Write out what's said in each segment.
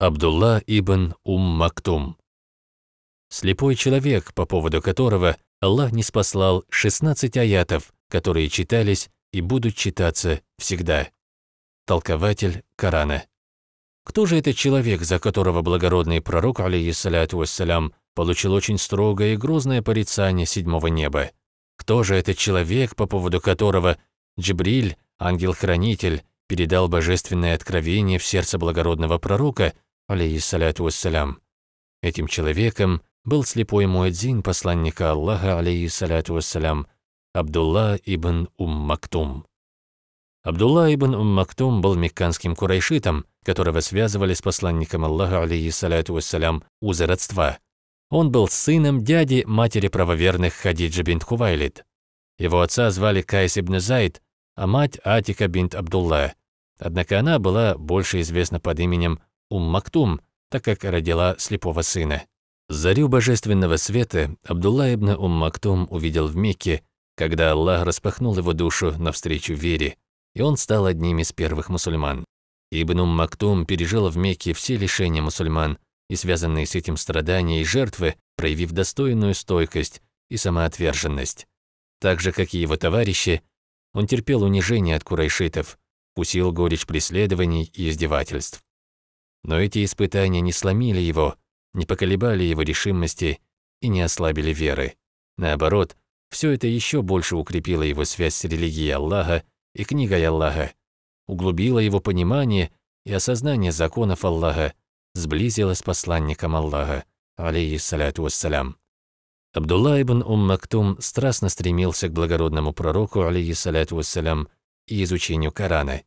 Абдулла ибн Ум Мактум. Слепой человек, по поводу которого Аллах не спаслал 16 аятов, которые читались и будут читаться всегда. Толкователь Корана. Кто же этот человек, за которого благородный пророк, алейхиссаляту вассалям, получил очень строгое и грозное порицание седьмого неба? Кто же этот человек, по поводу которого Джибриль, ангел-хранитель, передал божественное откровение в сердце благородного пророка – алейхиссаляту вассалям. Этим человеком был слепой муэдзин посланника Аллаха, алейхиссаляту вассалям, Абдулла ибн Уммактум. Абдулла ибн Уммактум был мекканским курайшитом, которого связывали с посланником Аллаха, алейхиссаляту вассалям, узы родства. Он был сыном дяди матери правоверных Хадиджа бинт Хувайлид. Его отца звали Кайс ибн Зайд, а мать Атика бинт Абдулла. Однако она была больше известна под именем Ум-Мактум, так как родила слепого сына. Зарю божественного света Абдулла ибн Ум-Мактум увидел в Мекке, когда Аллах распахнул его душу навстречу вере, и он стал одним из первых мусульман. Ибн Ум-Мактум пережил в Мекке все лишения мусульман и связанные с этим страдания и жертвы, проявив достойную стойкость и самоотверженность. Так же, как и его товарищи, он терпел унижение от курайшитов, усил горечь преследований и издевательств. Но эти испытания не сломили его, не поколебали его решимости и не ослабили веры. Наоборот, все это еще больше укрепило его связь с религией Аллаха и книгой Аллаха, углубило его понимание и осознание законов Аллаха, сблизило с посланником Аллаха, алейхиссаляту вассалям. Абдулла ибн Ум Мактум страстно стремился к благородному пророку, алейхиссаляту вассалям, и изучению Корана,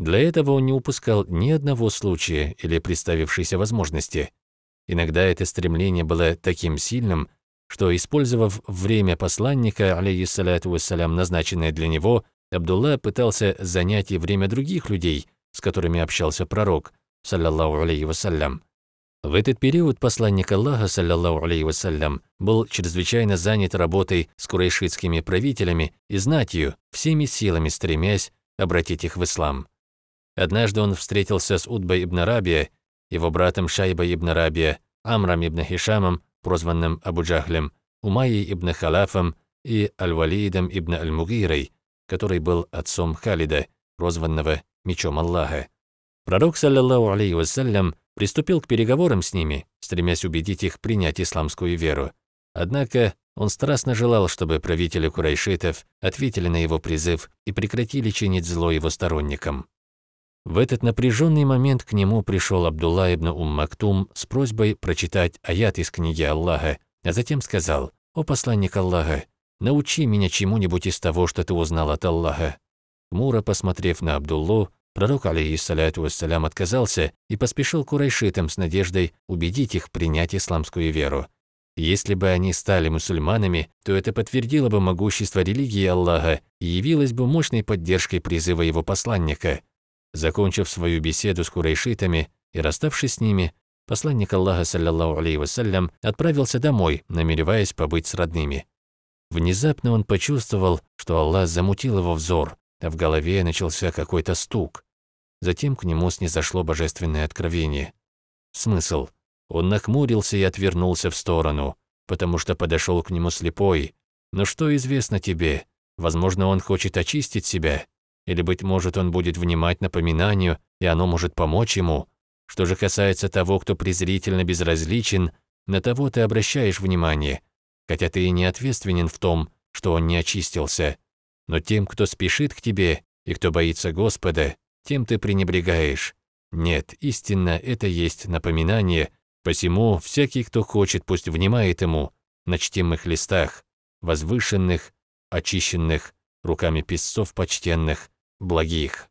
для этого он не упускал ни одного случая или представившейся возможности. Иногда это стремление было таким сильным, что, использовав время посланника, алейхиссалату вассалям, назначенное для него, Абдулла пытался занять и время других людей, с которыми общался пророк, саллаллаху алейхи вассалям. В этот период посланник Аллаха, саллаллаху алейхи вассалям, был чрезвычайно занят работой с курайшитскими правителями и знатью, всеми силами стремясь обратить их в ислам. Однажды он встретился с Утбой ибн Арабия, его братом Шайбой ибн Арабия, Амрам ибн Хишамом, прозванным Абу Джахлем, Умайей ибн Халафом и Аль-Валидом ибн Аль-Мугирой, который был отцом Халида, прозванного Мечом Аллаха. Пророк, саллиллаху алейхи вассалям, приступил к переговорам с ними, стремясь убедить их принять исламскую веру. Однако он страстно желал, чтобы правители курайшитов ответили на его призыв и прекратили чинить зло его сторонникам. В этот напряженный момент к нему пришел Абдулла ибн Уммактум с просьбой прочитать аят из книги Аллаха, а затем сказал, «О посланник Аллаха, научи меня чему-нибудь из того, что ты узнал от Аллаха». Мура, посмотрев на Абдуллу, пророк, алейхиссаляту вассалям, отказался и поспешил к урайшитам с надеждой убедить их принять исламскую веру. Если бы они стали мусульманами, то это подтвердило бы могущество религии Аллаха и явилось бы мощной поддержкой призыва его посланника – Закончив свою беседу с курайшитами и расставшись с ними, посланник Аллаха, саллиллаху алейхи вассалям, отправился домой, намереваясь побыть с родными. Внезапно он почувствовал, что Аллах замутил его взор, а в голове начался какой-то стук. Затем к нему снизошло божественное откровение. Смысл. Он нахмурился и отвернулся в сторону, потому что подошел к нему слепой. «Но «Ну что известно тебе? Возможно, он хочет очистить себя, или, быть может, он будет внимать напоминанию, и оно может помочь ему. Что же касается того, кто презрительно безразличен, на того ты обращаешь внимание, хотя ты и не ответственен в том, что он не очистился. Но тем, кто спешит к тебе и кто боится Господа, тем ты пренебрегаешь. Нет, истинно это есть напоминание, посему всякий, кто хочет, пусть внимает ему на чтимых листах, возвышенных, очищенных, руками писцов почтенных, благих.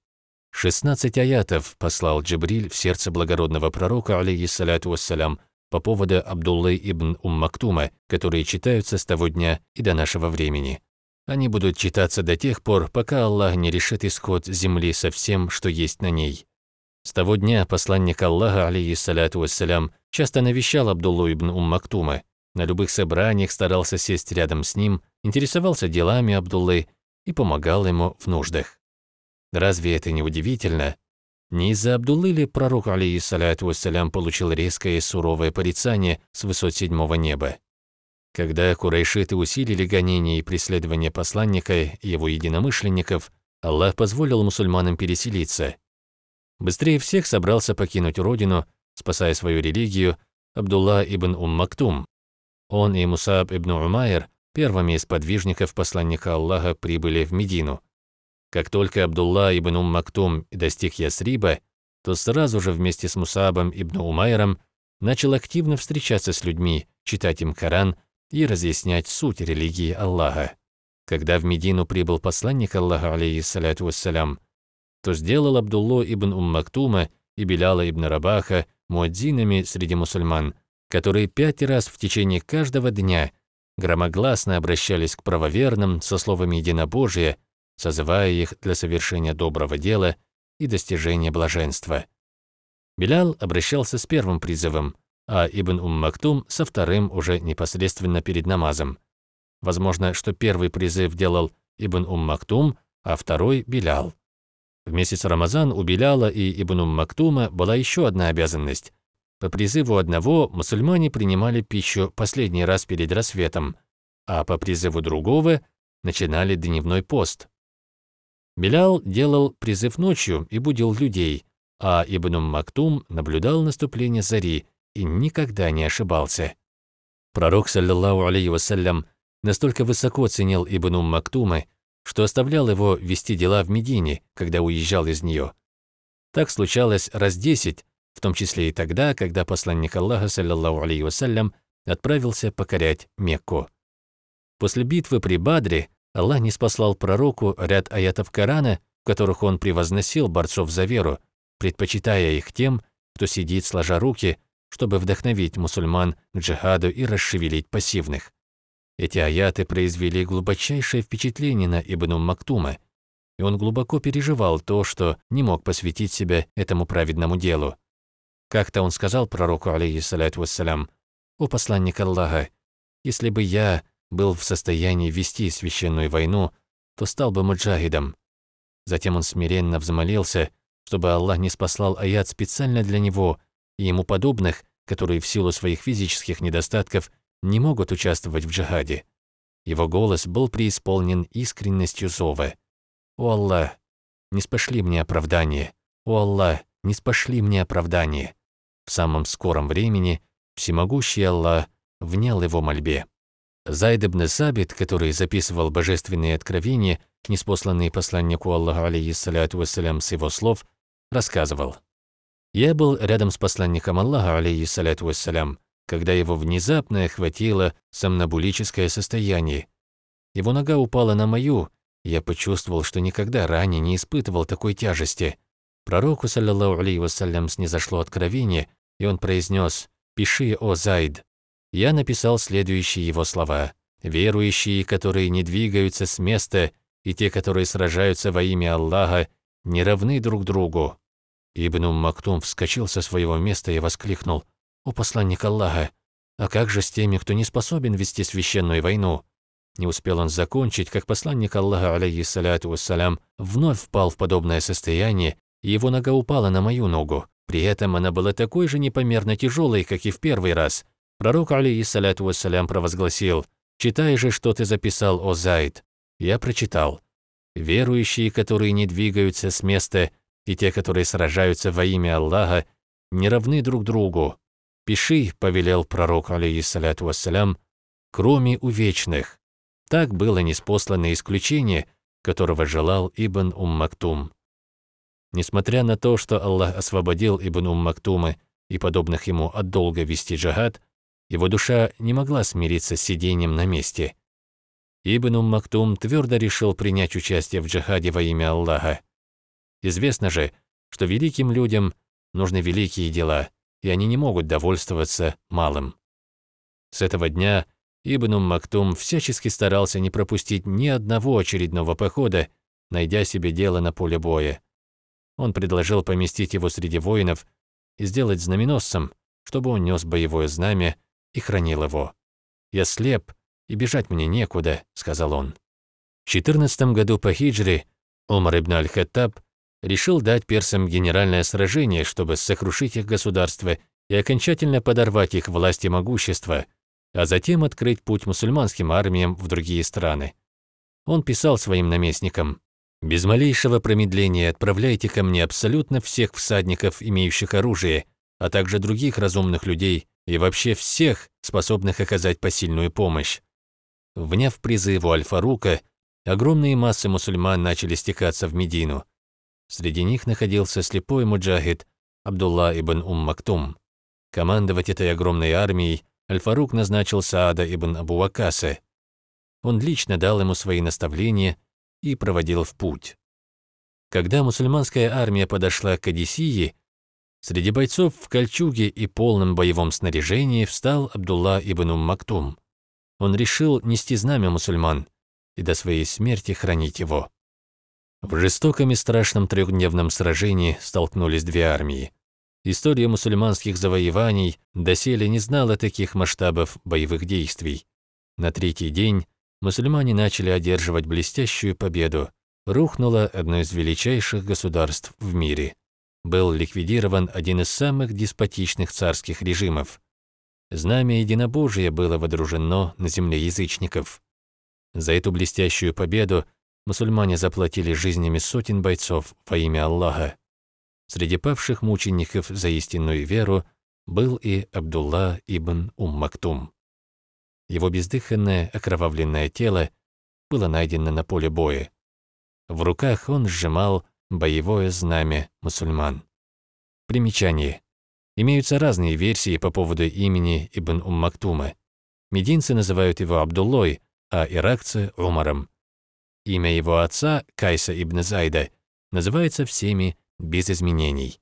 16 аятов послал Джибриль в сердце благородного пророка, алейхиссаляту вассалям, по поводу Абдуллы ибн Уммактума, которые читаются с того дня и до нашего времени. Они будут читаться до тех пор, пока Аллах не решит исход земли со всем, что есть на ней. С того дня посланник Аллаха, алейхиссаляту вассалям, часто навещал Абдуллу ибн Уммактума, на любых собраниях старался сесть рядом с ним, интересовался делами Абдуллы и помогал ему в нуждах. Разве это не удивительно? Не из-за Абдуллы ли пророк, алейиссаляту вассалям, получил резкое и суровое порицание с высот седьмого неба? Когда курайшиты усилили гонения и преследование посланника и его единомышленников, Аллах позволил мусульманам переселиться. Быстрее всех собрался покинуть родину, спасая свою религию, Абдулла ибн Уммактум. Он и Мусаб ибн Умайр, первыми из подвижников посланника Аллаха, прибыли в Медину – как только Абдулла ибн Ум Мактум достиг Ясриба, то сразу же вместе с Мусабом ибн Умайром начал активно встречаться с людьми, читать им Коран и разъяснять суть религии Аллаха. Когда в Медину прибыл посланник Аллаха, алейхиссаляту вассалям, то сделал Абдулло ибн Ум Мактума и Беляла ибн Рабаха муадзинами среди мусульман, которые пять раз в течение каждого дня громогласно обращались к правоверным со словами единобожия созывая их для совершения доброго дела и достижения блаженства. Белял обращался с первым призывом, а Ибн Ум Мактум со вторым уже непосредственно перед намазом. Возможно, что первый призыв делал Ибн Ум Мактум, а второй – Белял. В месяц Рамазан у Беляла и Ибн Ум Мактума была еще одна обязанность. По призыву одного мусульмане принимали пищу последний раз перед рассветом, а по призыву другого начинали дневной пост, Белял делал призыв ночью и будил людей, а Ибн Мактум наблюдал наступление зари и никогда не ошибался. Пророк, саллиллаху алейхи вассалям, настолько высоко ценил Ибн Мактума, что оставлял его вести дела в Медине, когда уезжал из нее. Так случалось раз десять, в том числе и тогда, когда посланник Аллаха, саллиллаху алейхи вассалям, отправился покорять Мекку. После битвы при Бадре Аллах не спаслал пророку ряд аятов Корана, в которых он превозносил борцов за веру, предпочитая их тем, кто сидит сложа руки, чтобы вдохновить мусульман к джихаду и расшевелить пассивных. Эти аяты произвели глубочайшее впечатление на Ибн Мактума, и он глубоко переживал то, что не мог посвятить себя этому праведному делу. Как-то он сказал пророку, алейхиссалату вассалям, «О посланник Аллаха, если бы я был в состоянии вести священную войну, то стал бы муджахидом. Затем он смиренно взмолился, чтобы Аллах не спасал аят специально для него и ему подобных, которые в силу своих физических недостатков не могут участвовать в джихаде. Его голос был преисполнен искренностью зова. «О Аллах, не спошли мне оправдание! О Аллах, не спошли мне оправдание!» В самом скором времени всемогущий Аллах внял его мольбе. Зайд ибн Сабит, который записывал божественные откровения, неспосланные посланнику Аллаху алейхиссаляту вассалям с его слов, рассказывал. «Я был рядом с посланником Аллаха алейхиссаляту вассалям, когда его внезапно охватило сомнобулическое состояние. Его нога упала на мою, я почувствовал, что никогда ранее не испытывал такой тяжести. Пророку, саллиллаху алейхи вассалям, снизошло откровение, и он произнес «Пиши, о Зайд, я написал следующие его слова. «Верующие, которые не двигаются с места, и те, которые сражаются во имя Аллаха, не равны друг другу». Ибн Мактум вскочил со своего места и воскликнул. «О посланник Аллаха! А как же с теми, кто не способен вести священную войну?» Не успел он закончить, как посланник Аллаха, алейхиссалату вассалям, вновь впал в подобное состояние, и его нога упала на мою ногу. При этом она была такой же непомерно тяжелой, как и в первый раз. Пророк, алейхиссаляту вассалям, провозгласил, «Читай же, что ты записал, о Зайд». Я прочитал. «Верующие, которые не двигаются с места, и те, которые сражаются во имя Аллаха, не равны друг другу. Пиши, — повелел пророк, алейхиссаляту вассалям, — кроме увечных. Так было неспослано исключение, которого желал Ибн Уммактум. Несмотря на то, что Аллах освободил Ибн Уммактума и подобных ему от долга вести джагад, его душа не могла смириться с сидением на месте. Ибн Ум Мактум твердо решил принять участие в джихаде во имя Аллаха. Известно же, что великим людям нужны великие дела, и они не могут довольствоваться малым. С этого дня Ибн Ум Мактум всячески старался не пропустить ни одного очередного похода, найдя себе дело на поле боя. Он предложил поместить его среди воинов и сделать знаменосцем, чтобы он нес боевое знамя и хранил его. «Я слеп, и бежать мне некуда», — сказал он. В 14 году по хиджре Умар ибн Аль-Хаттаб решил дать персам генеральное сражение, чтобы сокрушить их государство и окончательно подорвать их власть и могущество, а затем открыть путь мусульманским армиям в другие страны. Он писал своим наместникам, «Без малейшего промедления отправляйте ко мне абсолютно всех всадников, имеющих оружие, а также других разумных людей, и вообще всех, способных оказать посильную помощь. Вняв призыву Аль-Фарука, огромные массы мусульман начали стекаться в Медину. Среди них находился слепой муджахид Абдулла ибн Ум Мактум. Командовать этой огромной армией Альфарук назначил Саада ибн Абу Вакаса. Он лично дал ему свои наставления и проводил в путь. Когда мусульманская армия подошла к Одиссии, Среди бойцов в кольчуге и полном боевом снаряжении встал Абдулла ибн Ум Мактум. Он решил нести знамя мусульман и до своей смерти хранить его. В жестоком и страшном трехдневном сражении столкнулись две армии. История мусульманских завоеваний доселе не знала таких масштабов боевых действий. На третий день мусульмане начали одерживать блестящую победу. Рухнуло одно из величайших государств в мире – был ликвидирован один из самых деспотичных царских режимов. Знамя единобожия было водружено на земле язычников. За эту блестящую победу мусульмане заплатили жизнями сотен бойцов во имя Аллаха. Среди павших мучеников за истинную веру был и Абдулла ибн Ум Мактум. Его бездыханное окровавленное тело было найдено на поле боя. В руках он сжимал боевое знамя мусульман. Примечание. Имеются разные версии по поводу имени Ибн Уммактума. Мактума. Мединцы называют его Абдуллой, а иракцы – Умаром. Имя его отца, Кайса ибн Зайда, называется всеми без изменений.